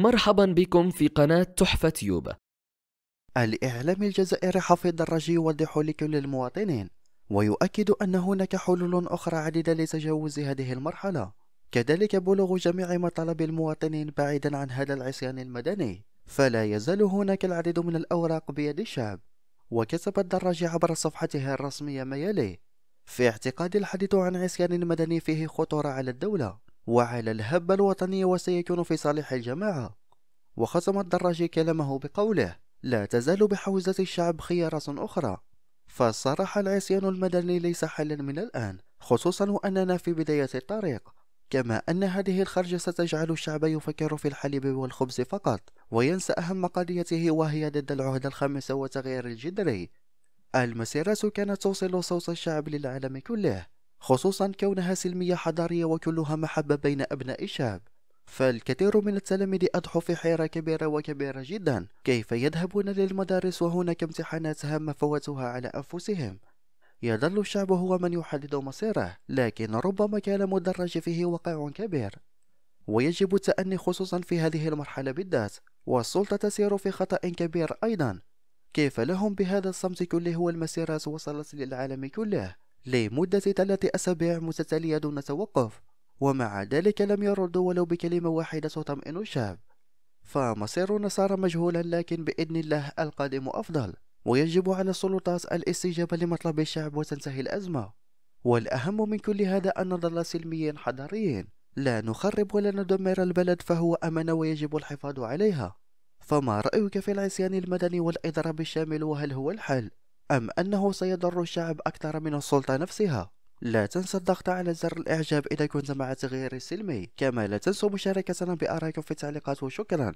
مرحبا بكم في قناة تحفة تيوب الإعلام الجزائري حفيظ الرجي يوضح لكل المواطنين ويؤكد أن هناك حلول أخرى عديدة لتجاوز هذه المرحلة كذلك بلوغ جميع مطالب المواطنين بعيدا عن هذا العصيان المدني فلا يزال هناك العديد من الأوراق بيد الشعب وكتب الدراجي عبر صفحته الرسمية ما يلي في اعتقاد الحديث عن عصيان مدني فيه خطورة على الدولة وعلى الهبة الوطنية وسيكون في صالح الجماعة وختم الدراجي كلامه بقوله لا تزال بحوزة الشعب خيارات أخرى فصرح العصيان المدني ليس حلا من الآن خصوصا وأننا في بداية الطريق كما أن هذه الخرجة ستجعل الشعب يفكر في الحليب والخبز فقط وينسى أهم قضيته وهي ضد العهدة الخامسة والتغيير الجذري المسيرة كانت توصل صوت الشعب للعالم كله خصوصا كونها سلمية حضارية وكلها محبة بين أبناء الشعب فالكثير من التلاميذ أضحوا في حيرة كبيرة وكبيرة جدا كيف يذهبون للمدارس وهناك امتحانات هامة فوتوها على أنفسهم يظل الشعب هو من يحدد مصيره لكن ربما كان مدرج فيه وقع كبير ويجب التأني خصوصا في هذه المرحلة بالذات والسلطة تسير في خطأ كبير أيضا كيف لهم بهذا الصمت كله والمسيرات وصلت للعالم كله لمدة ثلاثة أسابيع متتالية دون توقف ومع ذلك لم يرد ولو بكلمة واحدة تطمئن الشعب فمصيرنا صار مجهولا لكن بإذن الله القادم أفضل ويجب على السلطات الاستجابة لمطلب الشعب وتنتهي الأزمة والأهم من كل هذا أن نظل سلميين حضاريين لا نخرب ولا ندمر البلد فهو أمانة ويجب الحفاظ عليها فما رأيك في العصيان المدني والإضراب الشامل وهل هو الحل؟ أم أنه سيضر الشعب أكثر من السلطة نفسها؟ لا تنسى الضغط على زر الإعجاب إذا كنت مع التغيير السلمي كما لا تنسوا مشاركتنا بآرائكم في التعليقات وشكرا